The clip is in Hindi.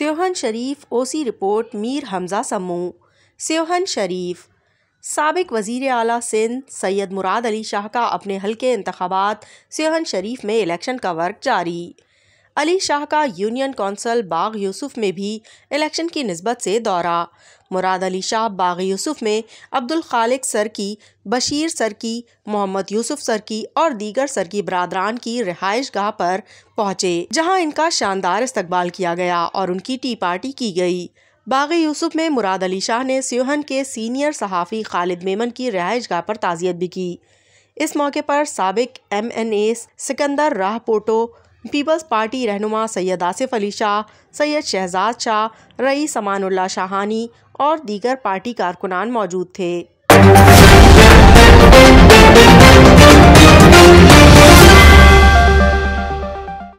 सेहन शरीफ ओसी रिपोर्ट मीर हमज़ा समू सेहन शरीफ सबक वज़ी अली सिंध सैद मुराद अली शाह का अपने हल्के इंतबात सेहन शरीफ में इलेक्शन का वर्क जारी अली शाह का यूनियन कौंसल बाग यूसुफ में भी इलेक्शन की नस्बत से दौरा मुराद अली शाह बागी यूसुफ में अब्दुल खालिक सर की बशीर सर की मोहम्मद यूसुफ सर की और दीगर सर की बरदरान की रिहाइश गाह पर पहुंचे जहां इनका शानदार इस्तकबाल किया गया और उनकी टी पार्टी की गई बागी यूसुफ में मुराद अली शाह ने स्योहन के सीनियर सहाफ़ी खालिद मेमन की रिहाइश गाह पर ताज़ियत भी की इस मौके पर सबक एम एन ए सिकंदर राह पोटो पीपल्स पार्टी रहनुमा सैयद आसिफ अली शाह सैयद शहजाद शाह रईस समानुल्ला शाहानी और दीगर पार्टी कारकुनान मौजूद थे